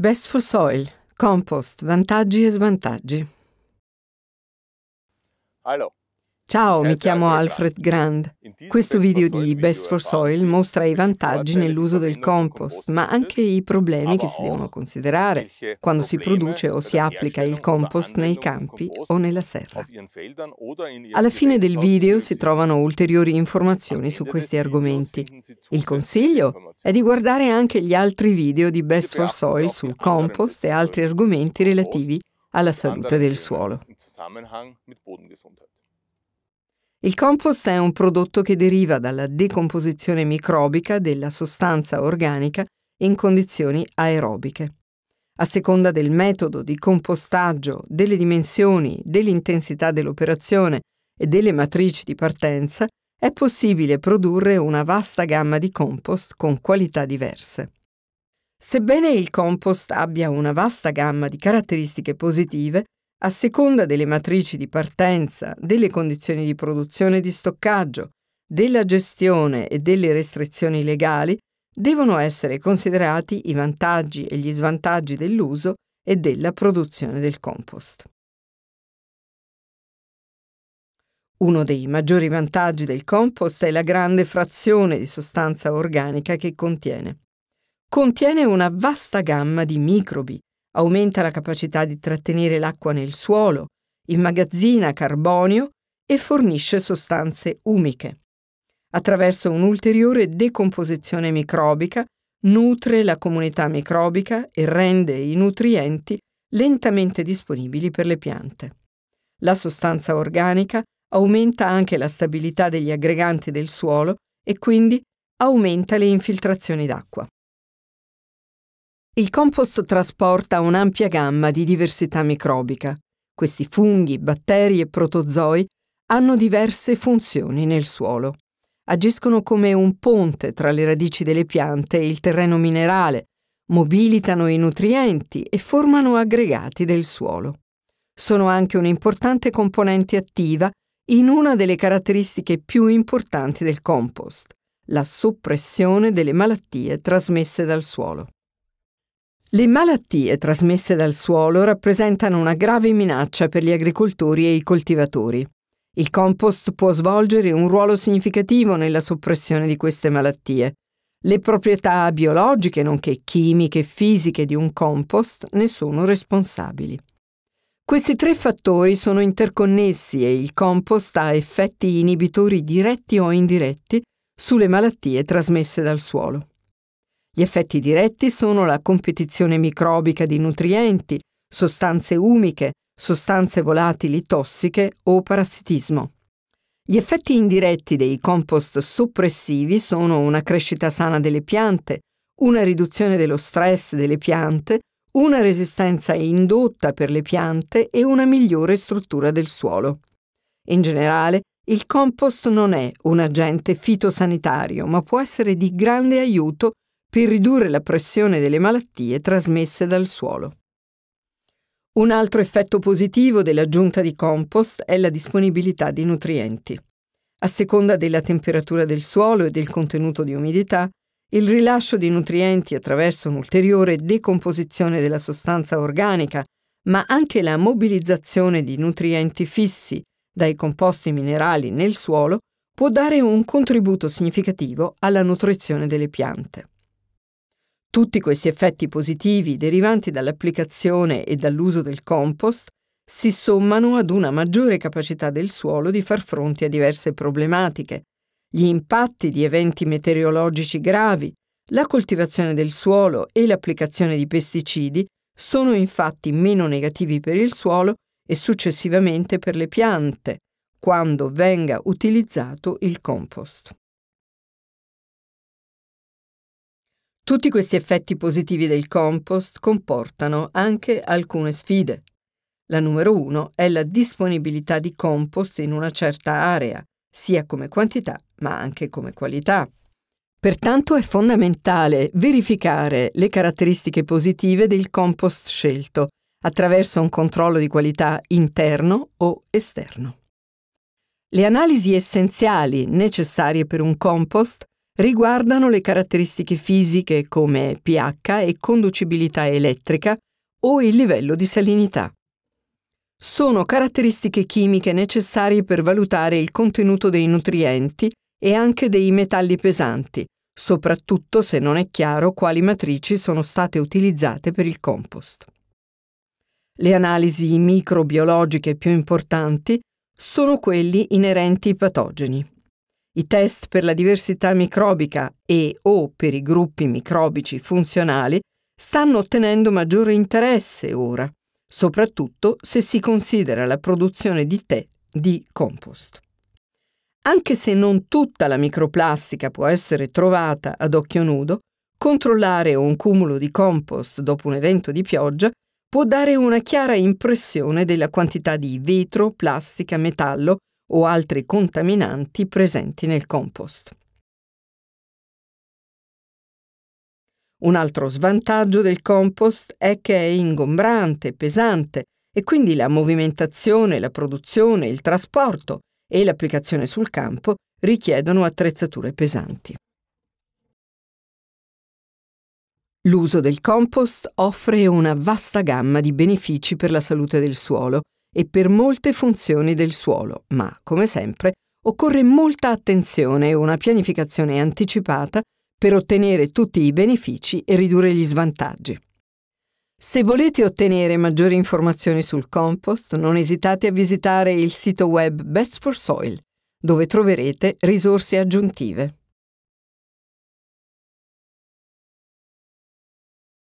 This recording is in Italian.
Best for Soil, Compost, vantaggi e svantaggi. Allora, Ciao, mi certo, chiamo Alfred Grand. Questo video di Best for Soil mostra i vantaggi nell'uso del compost, ma anche i problemi che si boh, devono considerare quando si produce o si applica il compost nei campi o nella serra. Alla fine del video si trovano ulteriori informazioni su questi argomenti. Il consiglio è di guardare anche gli altri video di Best for Soil sul compost e altri argomenti relativi alla salute del suolo. Il compost è un prodotto che deriva dalla decomposizione microbica della sostanza organica in condizioni aerobiche. A seconda del metodo di compostaggio, delle dimensioni, dell'intensità dell'operazione e delle matrici di partenza, è possibile produrre una vasta gamma di compost con qualità diverse. Sebbene il compost abbia una vasta gamma di caratteristiche positive, a seconda delle matrici di partenza, delle condizioni di produzione e di stoccaggio, della gestione e delle restrizioni legali, devono essere considerati i vantaggi e gli svantaggi dell'uso e della produzione del compost. Uno dei maggiori vantaggi del compost è la grande frazione di sostanza organica che contiene. Contiene una vasta gamma di microbi, aumenta la capacità di trattenere l'acqua nel suolo, immagazzina carbonio e fornisce sostanze umiche. Attraverso un'ulteriore decomposizione microbica, nutre la comunità microbica e rende i nutrienti lentamente disponibili per le piante. La sostanza organica aumenta anche la stabilità degli aggreganti del suolo e quindi aumenta le infiltrazioni d'acqua. Il compost trasporta un'ampia gamma di diversità microbica. Questi funghi, batteri e protozoi hanno diverse funzioni nel suolo. Agiscono come un ponte tra le radici delle piante e il terreno minerale, mobilitano i nutrienti e formano aggregati del suolo. Sono anche un'importante componente attiva in una delle caratteristiche più importanti del compost, la soppressione delle malattie trasmesse dal suolo. Le malattie trasmesse dal suolo rappresentano una grave minaccia per gli agricoltori e i coltivatori. Il compost può svolgere un ruolo significativo nella soppressione di queste malattie. Le proprietà biologiche, nonché chimiche e fisiche di un compost, ne sono responsabili. Questi tre fattori sono interconnessi e il compost ha effetti inibitori diretti o indiretti sulle malattie trasmesse dal suolo. Gli effetti diretti sono la competizione microbica di nutrienti, sostanze umiche, sostanze volatili tossiche o parassitismo. Gli effetti indiretti dei compost soppressivi sono una crescita sana delle piante, una riduzione dello stress delle piante, una resistenza indotta per le piante e una migliore struttura del suolo. In generale, il compost non è un agente fitosanitario, ma può essere di grande aiuto per ridurre la pressione delle malattie trasmesse dal suolo. Un altro effetto positivo dell'aggiunta di compost è la disponibilità di nutrienti. A seconda della temperatura del suolo e del contenuto di umidità, il rilascio di nutrienti attraverso un'ulteriore decomposizione della sostanza organica, ma anche la mobilizzazione di nutrienti fissi dai composti minerali nel suolo, può dare un contributo significativo alla nutrizione delle piante. Tutti questi effetti positivi derivanti dall'applicazione e dall'uso del compost si sommano ad una maggiore capacità del suolo di far fronte a diverse problematiche, gli impatti di eventi meteorologici gravi, la coltivazione del suolo e l'applicazione di pesticidi sono infatti meno negativi per il suolo e successivamente per le piante, quando venga utilizzato il compost. Tutti questi effetti positivi del compost comportano anche alcune sfide. La numero uno è la disponibilità di compost in una certa area, sia come quantità ma anche come qualità. Pertanto è fondamentale verificare le caratteristiche positive del compost scelto attraverso un controllo di qualità interno o esterno. Le analisi essenziali necessarie per un compost riguardano le caratteristiche fisiche come pH e conducibilità elettrica o il livello di salinità. Sono caratteristiche chimiche necessarie per valutare il contenuto dei nutrienti e anche dei metalli pesanti, soprattutto se non è chiaro quali matrici sono state utilizzate per il compost. Le analisi microbiologiche più importanti sono quelli inerenti ai patogeni. I test per la diversità microbica e o per i gruppi microbici funzionali stanno ottenendo maggiore interesse ora, soprattutto se si considera la produzione di tè di compost. Anche se non tutta la microplastica può essere trovata ad occhio nudo, controllare un cumulo di compost dopo un evento di pioggia può dare una chiara impressione della quantità di vetro, plastica, metallo o altri contaminanti presenti nel compost. Un altro svantaggio del compost è che è ingombrante, pesante e quindi la movimentazione, la produzione, il trasporto e l'applicazione sul campo richiedono attrezzature pesanti. L'uso del compost offre una vasta gamma di benefici per la salute del suolo e per molte funzioni del suolo, ma, come sempre, occorre molta attenzione e una pianificazione anticipata per ottenere tutti i benefici e ridurre gli svantaggi. Se volete ottenere maggiori informazioni sul compost, non esitate a visitare il sito web Best for Soil, dove troverete risorse aggiuntive.